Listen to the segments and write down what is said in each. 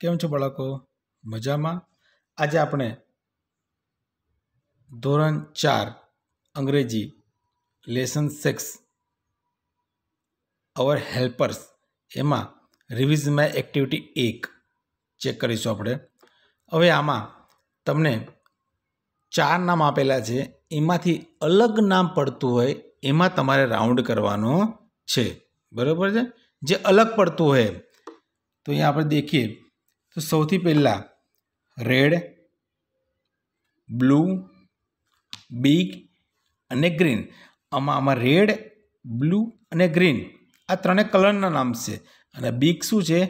કેમ છો બાળકો મજામાં આજે આપણે ધોરણ ચાર અંગ્રેજી લેસન સિક્સ અવર હેલ્પર્સ એમાં રિવિઝ માય એક્ટિવિટી એક ચેક કરીશું આપણે હવે આમાં તમને ચાર નામ આપેલા છે એમાંથી અલગ નામ પડતું હોય એમાં તમારે રાઉન્ડ કરવાનો છે બરાબર છે જે અલગ પડતું હોય તો અહીંયા આપણે દેખીએ તો સૌથી પહેલાં રેડ બ્લુ બિગ અને ગ્રીન આમાં આમાં રેડ બ્લુ અને ગ્રીન આ ત્રણેય કલરના નામ છે અને બીગ શું છે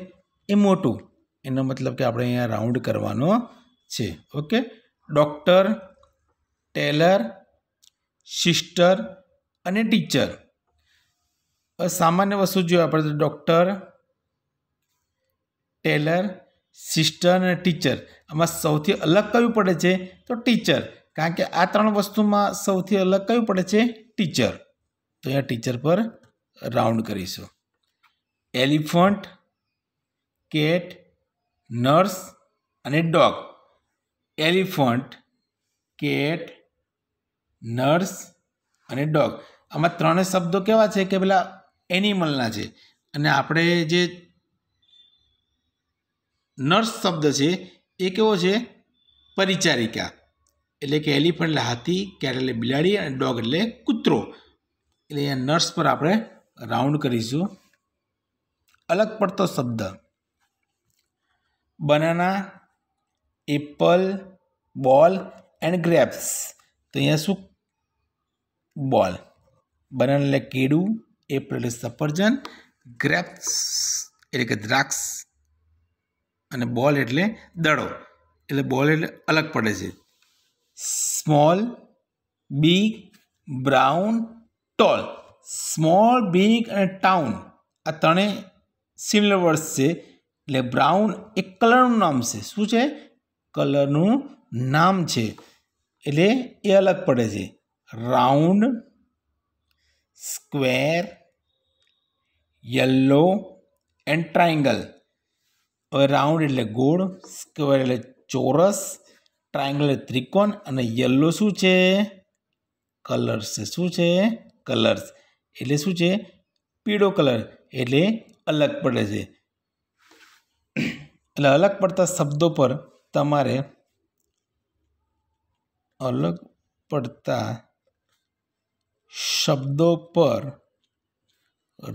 એ મોટું એનો મતલબ કે આપણે અહીંયા રાઉન્ડ કરવાનો છે ઓકે ડૉક્ટર ટેલર સિસ્ટર અને ટીચર સામાન્ય વસ્તુ જોઈએ આપણે ડૉક્ટર ટેલર સિસ્ટર અને ટીચર આમાં સૌથી અલગ કયું પડે છે તો ટીચર કારણ કે આ ત્રણ વસ્તુમાં સૌથી અલગ કયું પડે છે ટીચર તો અહીંયા ટીચર પર રાઉન્ડ કરીશું એલિફન્ટ કેટ નર્સ અને ડોગ એલિફન્ટ કેટ નર્સ અને ડોગ આમાં ત્રણે શબ્દો કેવા છે કે પેલા એનિમલના છે અને આપણે જે નર્સ શબ્દ છે એ કેવો છે પરિચારિકા એટલે કે એલિફન્ટ એટલે હાથી કેટ એટલે બિલાડી અને ડોગ એટલે કૂતરો એટલે અહીંયા નર્સ પર આપણે રાઉન્ડ કરીશું અલગ પડતો શબ્દ banana apple ball and grapes તો અહીંયા શું બોલ બનાના એટલે કેડું એપલ એટલે સફરજન ગ્રેપ્સ એટલે કે દ્રાક્ષ અને બોલ એટલે દડો એટલે બોલ એટલે અલગ પડે છે small big brown tall small big અને ટાઉન આ ત્રણેય સિમિલર વર્ડ્સ છે એટલે બ્રાઉન એ કલરનું નામ છે શું છે કલરનું નામ છે એટલે એ અલગ પડે છે round square yellow and triangle હવે રાઉન્ડ એટલે ગોળ સ્ક્વેર એટલે ચોરસ ટ્રાયંગલ એટલે ત્રિકોણ અને યલો શું છે કલર્સ શું છે કલર્સ એટલે શું છે પીળો કલર એટલે અલગ પડે છે એટલે અલગ પડતા શબ્દો પર તમારે અલગ પડતા શબ્દો પર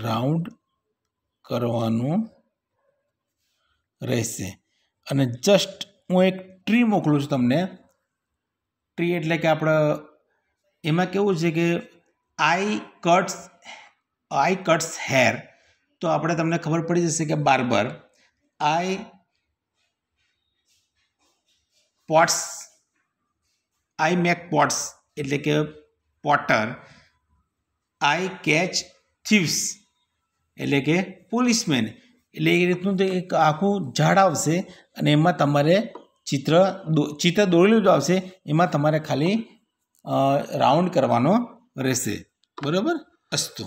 રાઉન્ડ કરવાનું રહેશે અને જસ્ટ હું એક ટ્રી મોકલું છું તમને ટ્રી એટલે કે આપણે એમાં કેવું છે કે I cuts I cuts hair તો આપણે તમને ખબર પડી જશે કે barber I pots I make pots એટલે કે પોટર આઈ કેચ થીવ્સ એટલે કે પોલીસમેન એટલે એ રીતનું તે એક આખું ઝાડ આવશે અને એમાં તમારે ચિત્ર ચિત્ર દોરેલું જ આવશે એમાં તમારે ખાલી રાઉન્ડ કરવાનો રહેશે બરાબર અસ્તુ